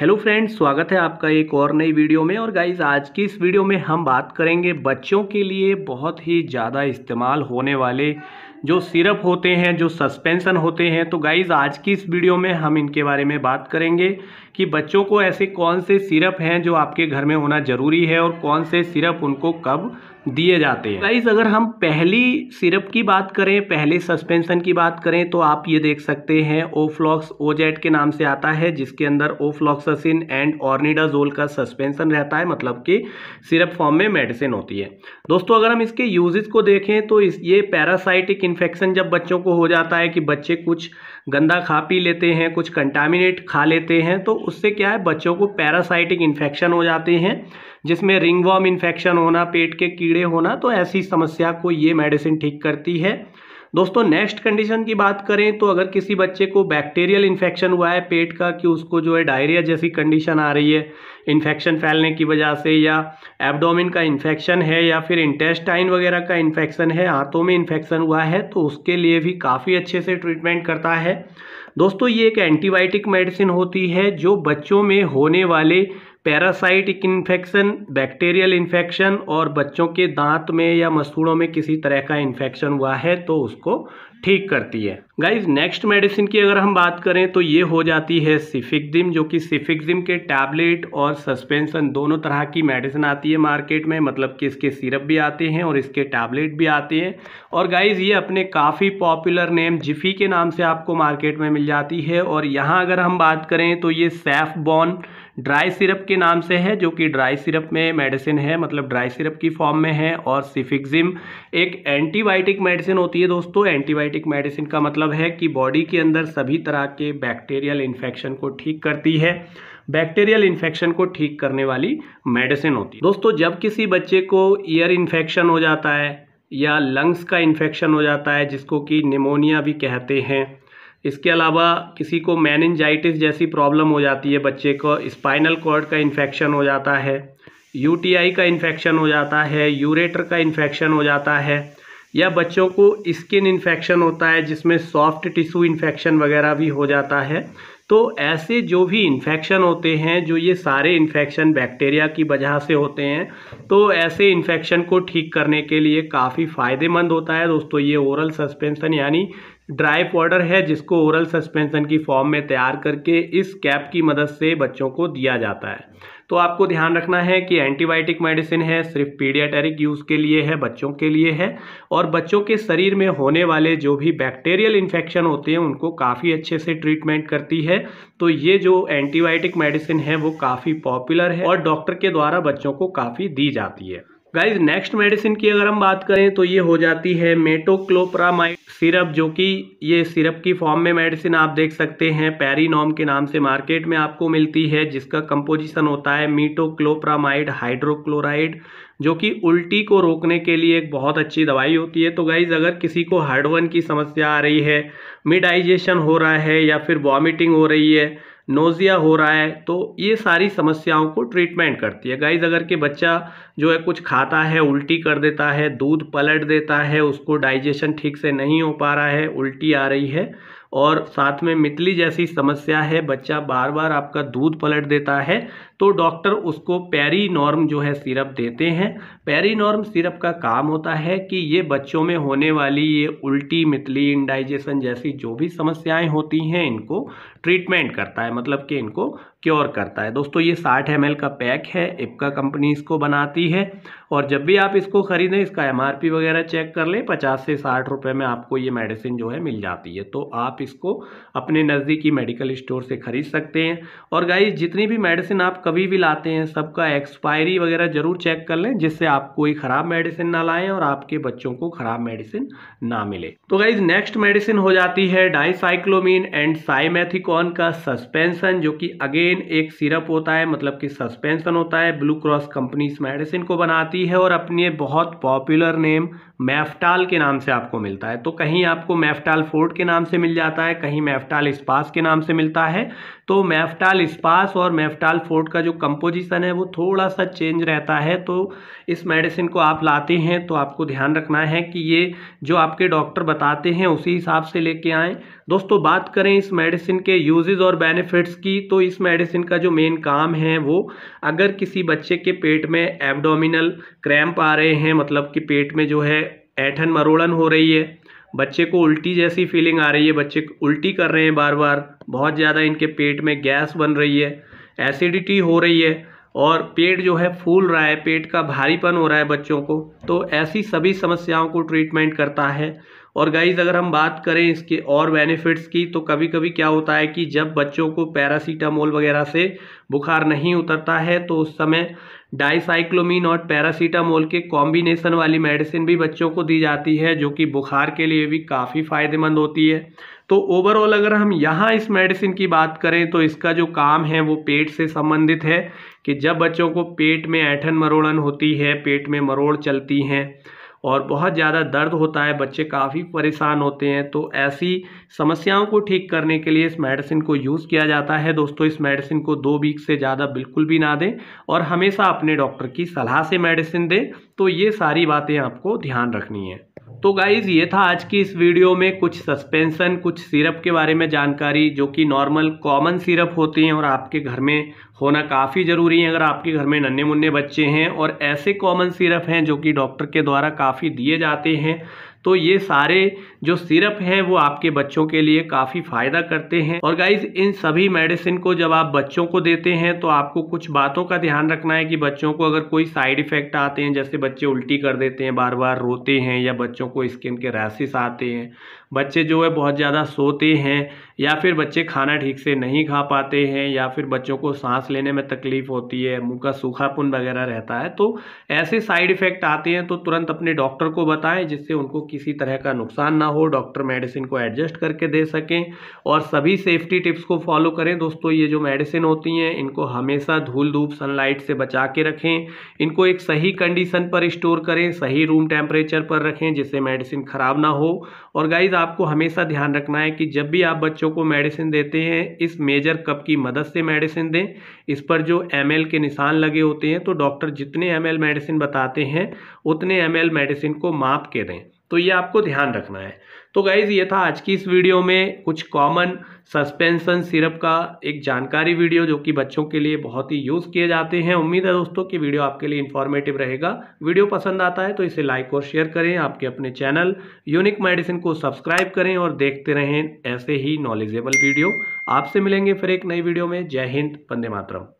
hello friends स्वागत है आपका एक और नई वीडियो में और गाइज आज की इस वीडियो में हम बात करेंगे बच्चों के लिए बहुत ही ज़्यादा इस्तेमाल होने वाले जो सिरप होते हैं जो सस्पेंसन होते हैं तो गाइज़ आज की इस वीडियो में हम इनके बारे में बात करेंगे कि बच्चों को ऐसे कौन से सिरप हैं जो आपके घर में होना ज़रूरी है और कौन से सिरप उनको कब दिए जाते हैं गाइज़ अगर हम पहली सिरप की बात करें पहले सस्पेंसन की बात करें तो आप ये देख सकते हैं ओफ्लॉक्स ओजेट के नाम से आता है जिसके अंदर ओफ्लॉक्सिन एंड ऑर्निडाजोल का सस्पेंसन रहता है मतलब कि सिरप फॉर्म में मेडिसिन होती है दोस्तों अगर हम इसके यूजेस को देखें तो इस ये पैरासाइटिक इन्फेक्शन जब बच्चों को हो जाता है कि बच्चे कुछ गंदा खा पी लेते हैं कुछ कंटामिनेट खा लेते हैं तो उससे क्या है बच्चों को पैरासाइटिक इन्फेक्शन हो जाते हैं जिसमें रिंगवॉर्म इन्फेक्शन होना पेट के कीड़े होना तो ऐसी समस्या को ये मेडिसिन ठीक करती है दोस्तों नेक्स्ट कंडीशन की बात करें तो अगर किसी बच्चे को बैक्टीरियल इन्फेक्शन हुआ है पेट का कि उसको जो है डायरिया जैसी कंडीशन आ रही है इन्फेक्शन फैलने की वजह से या एब्डोमिन का इन्फेक्शन है या फिर इंटेस्टाइन वगैरह का इन्फेक्शन है हाथों में इन्फेक्शन हुआ है तो उसके लिए भी काफ़ी अच्छे से ट्रीटमेंट करता है दोस्तों ये एक एंटीबायोटिक मेडिसिन होती है जो बच्चों में होने वाले पैरासाइटिक इन्फेक्शन बैक्टीरियल इन्फेक्शन और बच्चों के दांत में या मसूड़ों में किसी तरह का इन्फेक्शन हुआ है तो उसको ठीक करती है गाइज नेक्स्ट मेडिसिन की अगर हम बात करें तो ये हो जाती है सिफिक्जिम जो कि सिफिक्जिम के टैबलेट और सस्पेंसन दोनों तरह की मेडिसिन आती है मार्केट में मतलब कि इसके सिरप भी आते हैं और इसके टैबलेट भी आते हैं और गाइज ये अपने काफ़ी पॉपुलर नेम जिफ़ी के नाम से आपको मार्केट में मिल जाती है और यहाँ अगर हम बात करें तो ये सैफ बॉन ड्राई सिरप के नाम से है जो कि ड्राई सिरप में मेडिसिन है मतलब ड्राई सिरप की फॉर्म में है और सिफिक्जिम एक एंटीबायोटिक मेडिसिन होती है दोस्तों एंटीबायोटिक मेडिसिन का मतलब मतलब है कि बॉडी के अंदर सभी तरह के बैक्टीरियल इन्फेक्शन को ठीक करती है बैक्टीरियल इन्फेक्शन को ठीक करने वाली मेडिसिन होती है दोस्तों जब किसी बच्चे को ईयर इन्फेक्शन हो जाता है या लंग्स का इन्फेक्शन हो जाता है जिसको कि निमोनिया भी कहते हैं इसके अलावा किसी को मैनजाइटिस जैसी प्रॉब्लम हो जाती है बच्चे को स्पाइनल कॉर्ड का इन्फेक्शन हो जाता है यूटीआई का इन्फेक्शन हो जाता है यूरेटर का इन्फेक्शन हो जाता है या बच्चों को स्किन इन्फेक्शन होता है जिसमें सॉफ्ट टिश्यू इन्फेक्शन वगैरह भी हो जाता है तो ऐसे जो भी इन्फेक्शन होते हैं जो ये सारे इन्फेक्शन बैक्टीरिया की वजह से होते हैं तो ऐसे इन्फेक्शन को ठीक करने के लिए काफ़ी फ़ायदेमंद होता है दोस्तों ये ओरल सस्पेंसन यानी ड्राई पाउडर है जिसको ओरल सस्पेंसन की फॉर्म में तैयार करके इस कैप की मदद से बच्चों को दिया जाता है तो आपको ध्यान रखना है कि एंटीबायोटिक मेडिसिन है सिर्फ पीडियाटेरिक यूज़ के लिए है बच्चों के लिए है और बच्चों के शरीर में होने वाले जो भी बैक्टीरियल इन्फेक्शन होते हैं उनको काफ़ी अच्छे से ट्रीटमेंट करती है तो ये जो एंटीबायोटिक मेडिसिन है वो काफ़ी पॉपुलर है और डॉक्टर के द्वारा बच्चों को काफ़ी दी जाती है गाइज नेक्स्ट मेडिसिन की अगर हम बात करें तो ये हो जाती है मेटोक्लोप्रामाइड सिरप जो कि ये सिरप की फॉर्म में मेडिसिन आप देख सकते हैं पेरीनॉम के नाम से मार्केट में आपको मिलती है जिसका कंपोजिशन होता है मीटोक्लोप्रामाइड हाइड्रोक्लोराइड जो कि उल्टी को रोकने के लिए एक बहुत अच्छी दवाई होती है तो गाइज अगर किसी को हार्डवन की समस्या आ रही है मिडाइजेशन हो रहा है या फिर वॉमिटिंग हो रही है नोज़िया हो रहा है तो ये सारी समस्याओं को ट्रीटमेंट करती है गाइज अगर के बच्चा जो है कुछ खाता है उल्टी कर देता है दूध पलट देता है उसको डाइजेशन ठीक से नहीं हो पा रहा है उल्टी आ रही है और साथ में मितली जैसी समस्या है बच्चा बार बार आपका दूध पलट देता है तो डॉक्टर उसको पेरीनॉर्म जो है सिरप देते हैं पेरीनॉर्म सिरप का काम होता है कि ये बच्चों में होने वाली ये उल्टी मितली इंडाइजेशन जैसी जो भी समस्याएं होती हैं इनको ट्रीटमेंट करता है मतलब कि इनको क्योर करता है दोस्तों ये 60 एम का पैक है इपका कंपनी इसको बनाती है और जब भी आप इसको ख़रीदें इसका एम वगैरह चेक कर लें पचास से साठ रुपये में आपको ये मेडिसिन जो है मिल जाती है तो आप इसको अपने नज़दीकी मेडिकल स्टोर से ख़रीद सकते हैं और गाइज जितनी भी मेडिसिन आप कभी भी लाते हैं सबका एक्सपायरी वगैरह ज़रूर चेक कर लें जिससे आप कोई ख़राब मेडिसिन ना लाएं और आपके बच्चों को ख़राब मेडिसिन ना मिले तो गाइज नेक्स्ट मेडिसिन हो जाती है डाइसाइक्लोमिन एंड साइमेथिकॉन का सस्पेंसन जो कि अगेन एक सिरप होता है मतलब कि सस्पेंसन होता है ब्लू क्रॉस कंपनी इस मेडिसिन को बनाती है और अपने बहुत पॉपुलर नेम मैफ्टाल के नाम से आपको मिलता है तो कहीं आपको मैफ्टाल फोर्ड के नाम से मिल जाता है कहीं मैफ्टाल इस्पास के नाम से मिलता है तो मेफ्टाल इस्पास और मेफ्टाल फोर्ट का जो कंपोजिशन है वो थोड़ा सा चेंज रहता है तो इस मेडिसिन को आप लाते हैं तो आपको ध्यान रखना है कि ये जो आपके डॉक्टर बताते हैं उसी हिसाब से लेके आएँ दोस्तों बात करें इस मेडिसिन के यूजेज और बेनिफिट्स की तो इस मेडिसिन का जो मेन काम है वो अगर किसी बच्चे के पेट में एबडोमिनल क्रैम्प आ रहे हैं मतलब कि पेट में जो है ऐठन मरोड़न हो रही है बच्चे को उल्टी जैसी फीलिंग आ रही है बच्चे उल्टी कर रहे हैं बार बार बहुत ज़्यादा इनके पेट में गैस बन रही है एसिडिटी हो रही है और पेट जो है फूल रहा है पेट का भारीपन हो रहा है बच्चों को तो ऐसी सभी समस्याओं को ट्रीटमेंट करता है और गाइज अगर हम बात करें इसके और बेनिफिट्स की तो कभी कभी क्या होता है कि जब बच्चों को पैरासीटामोल वगैरह से बुखार नहीं उतरता है तो उस समय डाइसाइक्लोमिन और पैरासीटामोल के कॉम्बिनेशन वाली मेडिसिन भी बच्चों को दी जाती है जो कि बुखार के लिए भी काफ़ी फ़ायदेमंद होती है तो ओवरऑल अगर हम यहाँ इस मेडिसिन की बात करें तो इसका जो काम है वो पेट से संबंधित है कि जब बच्चों को पेट में ऐठन मरोड़न होती है पेट में मरोड़ चलती हैं और बहुत ज़्यादा दर्द होता है बच्चे काफ़ी परेशान होते हैं तो ऐसी समस्याओं को ठीक करने के लिए इस मेडिसिन को यूज़ किया जाता है दोस्तों इस मेडिसिन को दो वीक से ज़्यादा बिल्कुल भी ना दें और हमेशा अपने डॉक्टर की सलाह से मेडिसिन दें तो ये सारी बातें आपको ध्यान रखनी है तो गाइज़ ये था आज की इस वीडियो में कुछ सस्पेंसन कुछ सिरप के बारे में जानकारी जो कि नॉर्मल कॉमन सिरप होते हैं और आपके घर में होना काफ़ी ज़रूरी है अगर आपके घर में नन्हे मुन्ने बच्चे हैं और ऐसे कॉमन सिरप हैं जो कि डॉक्टर के द्वारा काफ़ी दिए जाते हैं तो ये सारे जो सिरप हैं वो आपके बच्चों के लिए काफ़ी फ़ायदा करते हैं और गाइज इन सभी मेडिसिन को जब आप बच्चों को देते हैं तो आपको कुछ बातों का ध्यान रखना है कि बच्चों को अगर कोई साइड इफ़ेक्ट आते हैं जैसे बच्चे उल्टी कर देते हैं बार बार रोते हैं या बच्चों को स्किन के रैसेस आते हैं बच्चे जो है बहुत ज़्यादा सोते हैं या फिर बच्चे खाना ठीक से नहीं खा पाते हैं या फिर बच्चों को सांस लेने में तकलीफ होती है मुंह का सूखापन वगैरह रहता है तो ऐसे साइड इफ़ेक्ट आते हैं तो तुरंत अपने डॉक्टर को बताएं जिससे उनको किसी तरह का नुकसान ना हो डॉक्टर मेडिसिन को एडजस्ट करके दे सकें और सभी सेफ्टी टिप्स को फॉलो करें दोस्तों ये जो मेडिसिन होती हैं इनको हमेशा धूल धूप सनलाइट से बचा के रखें इनको एक सही कंडीशन पर स्टोर करें सही रूम टेम्परेचर पर रखें जिससे मेडिसिन ख़राब ना हो और गाइज़ आपको हमेशा ध्यान रखना है कि जब भी आप बच्चों बच्चों को मेडिसिन देते हैं इस मेजर कप की मदद से मेडिसिन दें इस पर जो एम के निशान लगे होते हैं तो डॉक्टर जितने एम मेडिसिन बताते हैं उतने एम मेडिसिन को माप के दें तो ये आपको ध्यान रखना है तो गाइज़ ये था आज की इस वीडियो में कुछ कॉमन सस्पेंसन सिरप का एक जानकारी वीडियो जो कि बच्चों के लिए बहुत ही यूज़ किए जाते हैं उम्मीद है दोस्तों कि वीडियो आपके लिए इन्फॉर्मेटिव रहेगा वीडियो पसंद आता है तो इसे लाइक और शेयर करें आपके अपने चैनल यूनिक मेडिसिन को सब्सक्राइब करें और देखते रहें ऐसे ही नॉलेजेबल वीडियो आपसे मिलेंगे फिर एक नई वीडियो में जय हिंद वंदे मातरम